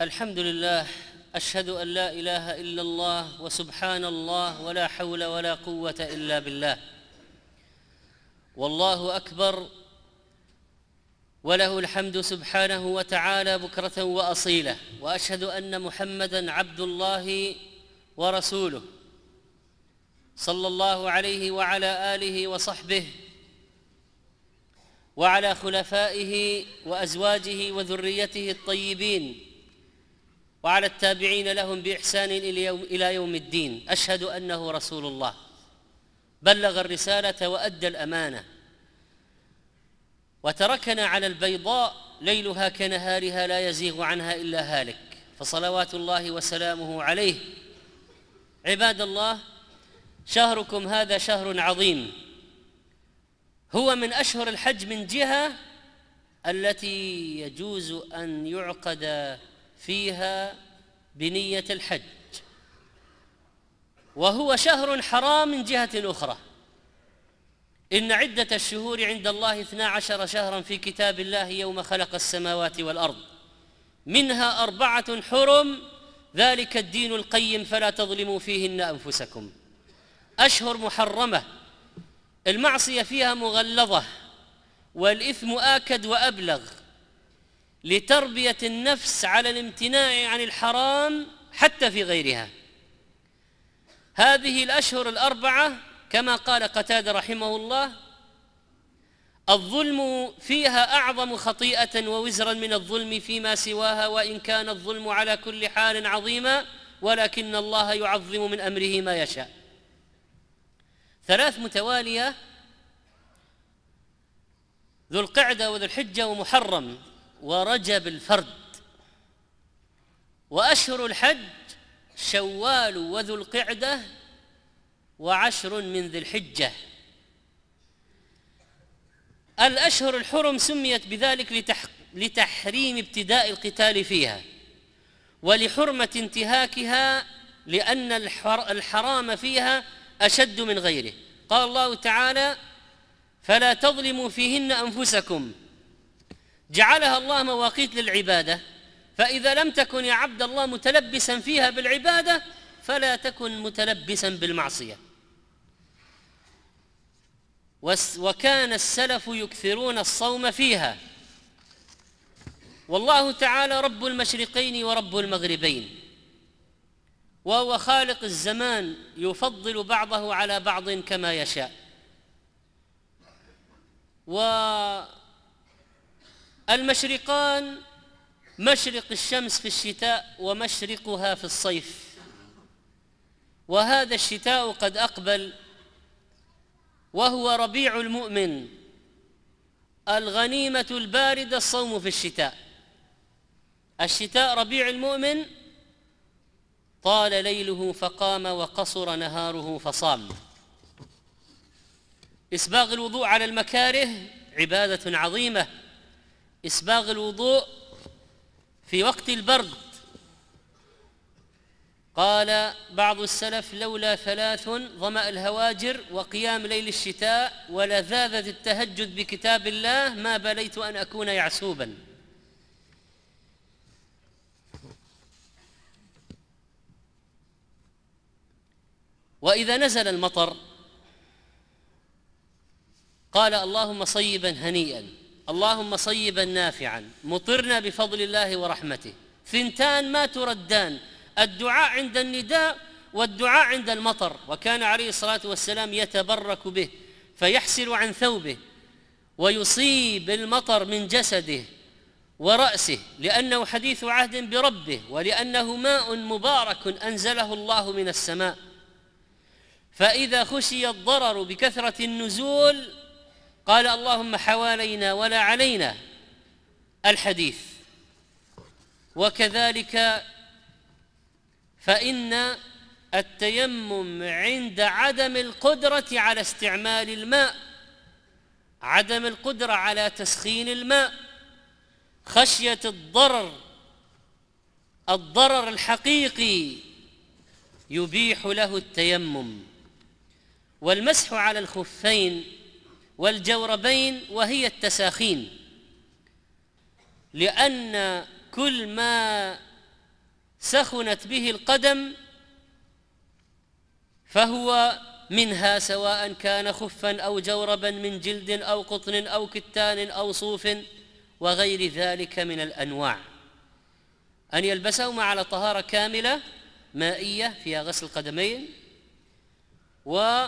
الحمد لله أشهد أن لا إله إلا الله وسبحان الله ولا حول ولا قوة إلا بالله والله أكبر وله الحمد سبحانه وتعالى بكرة وأصيلة وأشهد أن محمدا عبد الله ورسوله صلى الله عليه وعلى آله وصحبه وعلى خلفائه وأزواجه وذريته الطيبين وعلى التابعين لهم باحسان الى يوم الدين اشهد انه رسول الله بلغ الرساله وادى الامانه وتركنا على البيضاء ليلها كنهارها لا يزيغ عنها الا هالك فصلوات الله وسلامه عليه عباد الله شهركم هذا شهر عظيم هو من اشهر الحج من جهه التي يجوز ان يعقد فيها بنية الحج وهو شهر حرام من جهة أخرى إن عدة الشهور عند الله اثنا عشر شهرا في كتاب الله يوم خلق السماوات والأرض منها أربعة حرم ذلك الدين القيم فلا تظلموا فيهن أنفسكم أشهر محرمة المعصية فيها مغلظة والإثم آكد وأبلغ لتربية النفس على الامتناع عن الحرام حتى في غيرها هذه الأشهر الأربعة كما قال قتادة رحمه الله الظلم فيها أعظم خطيئة ووزرا من الظلم فيما سواها وإن كان الظلم على كل حال عظيما ولكن الله يعظم من أمره ما يشاء ثلاث متوالية ذو القعدة وذو الحجة ومحرم ورجب الفرد وأشهر الحج شوال وذو القعدة وعشر من ذي الحجة الأشهر الحرم سميت بذلك لتح... لتحريم ابتداء القتال فيها ولحرمة انتهاكها لأن الحر... الحرام فيها أشد من غيره قال الله تعالى فلا تظلموا فيهن أنفسكم جعلها الله مواقيت للعباده فاذا لم تكن يا عبد الله متلبسا فيها بالعباده فلا تكن متلبسا بالمعصيه وكان السلف يكثرون الصوم فيها والله تعالى رب المشرقين ورب المغربين وهو خالق الزمان يفضل بعضه على بعض كما يشاء و المشرقان مشرق الشمس في الشتاء ومشرقها في الصيف وهذا الشتاء قد أقبل وهو ربيع المؤمن الغنيمة الباردة الصوم في الشتاء الشتاء ربيع المؤمن طال ليله فقام وقصر نهاره فصام إسباغ الوضوء على المكاره عبادة عظيمة إسباغ الوضوء في وقت البرد قال بعض السلف لولا ثلاث ظمأ الهواجر وقيام ليل الشتاء ولذاذة التهجد بكتاب الله ما بليت أن أكون يعسوبا وإذا نزل المطر قال اللهم صيبا هنيئا اللهم صيبا نافعا مطرنا بفضل الله ورحمته ثنتان ما تردان الدعاء عند النداء والدعاء عند المطر وكان عليه الصلاه والسلام يتبرك به فيحسل عن ثوبه ويصيب المطر من جسده وراسه لانه حديث عهد بربه ولانه ماء مبارك انزله الله من السماء فاذا خشي الضرر بكثره النزول قال اللهم حوالينا ولا علينا الحديث وكذلك فإن التيمم عند عدم القدرة على استعمال الماء عدم القدرة على تسخين الماء خشية الضرر الضرر الحقيقي يبيح له التيمم والمسح على الخفين والجوربين وهي التساخين لأن كل ما سخنت به القدم فهو منها سواء كان خفا أو جوربا من جلد أو قطن أو كتان أو صوف وغير ذلك من الأنواع أن يلبسهما على طهارة كاملة مائية فيها غسل القدمين و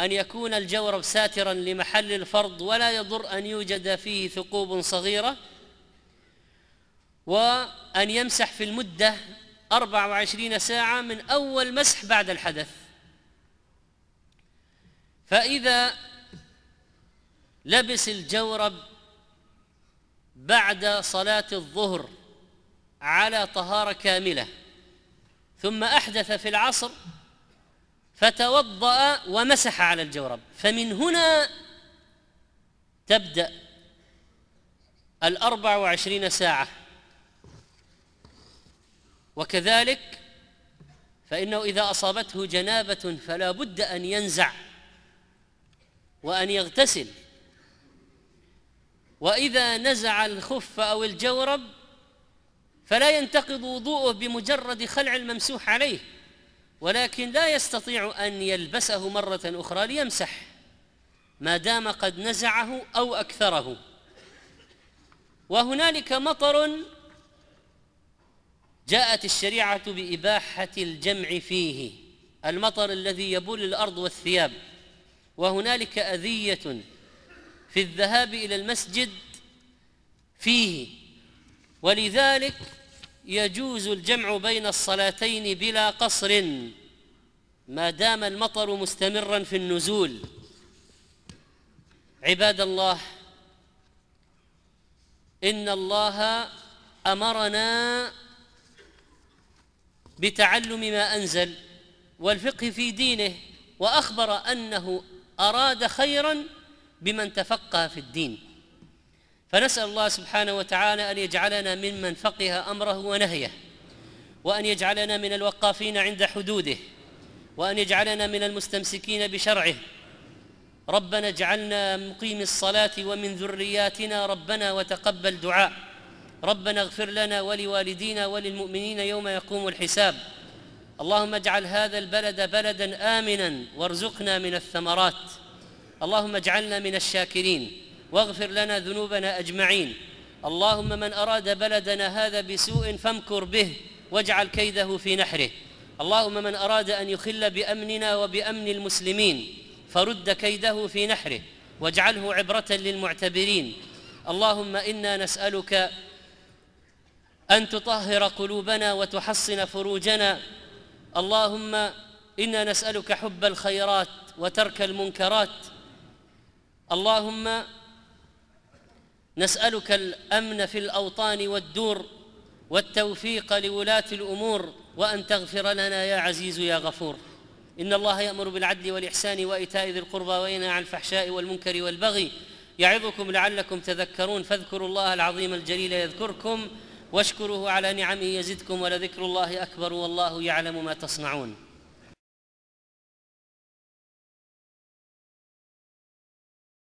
أن يكون الجورب ساترا لمحل الفرض ولا يضر أن يوجد فيه ثقوب صغيرة وأن يمسح في المدة 24 ساعة من أول مسح بعد الحدث فإذا لبس الجورب بعد صلاة الظهر على طهارة كاملة ثم أحدث في العصر فتوضأ ومسح على الجورب فمن هنا تبدأ الأربع وعشرين ساعة وكذلك فإنه إذا أصابته جنابة فلا بد أن ينزع وأن يغتسل وإذا نزع الخف أو الجورب فلا ينتقض وضوءه بمجرد خلع الممسوح عليه ولكن لا يستطيع أن يلبسه مرة أخرى ليمسح ما دام قد نزعه أو أكثره وهنالك مطر جاءت الشريعة بإباحة الجمع فيه المطر الذي يبول الأرض والثياب وهنالك أذية في الذهاب إلى المسجد فيه ولذلك يجوز الجمع بين الصلاتين بلا قصر ما دام المطر مستمرا في النزول عباد الله ان الله امرنا بتعلم ما انزل والفقه في دينه واخبر انه اراد خيرا بمن تفقه في الدين فنسأل الله سبحانه وتعالى أن يجعلنا ممن فقه أمره ونهيه وأن يجعلنا من الوقافين عند حدوده وأن يجعلنا من المستمسكين بشرعه ربنا اجعلنا مقيم الصلاة ومن ذرياتنا ربنا وتقبل دعاء ربنا اغفر لنا ولوالدينا وللمؤمنين يوم يقوم الحساب اللهم اجعل هذا البلد بلدا آمنا وارزقنا من الثمرات اللهم اجعلنا من الشاكرين واغفر لنا ذنوبنا اجمعين اللهم من اراد بلدنا هذا بسوء فامكر به واجعل كيده في نحره اللهم من اراد ان يخل بامننا وبامن المسلمين فرد كيده في نحره واجعله عبره للمعتبرين اللهم انا نسالك ان تطهر قلوبنا وتحصن فروجنا اللهم انا نسالك حب الخيرات وترك المنكرات اللهم نسألك الأمن في الأوطان والدور والتوفيق لولاة الأمور وأن تغفر لنا يا عزيز يا غفور إن الله يأمر بالعدل والإحسان وإيتاء ذي القربى وينهى عن الفحشاء والمنكر والبغي يعظكم لعلكم تذكرون فاذكروا الله العظيم الجليل يذكركم واشكروه على نعمه يزدكم ولذكر الله أكبر والله يعلم ما تصنعون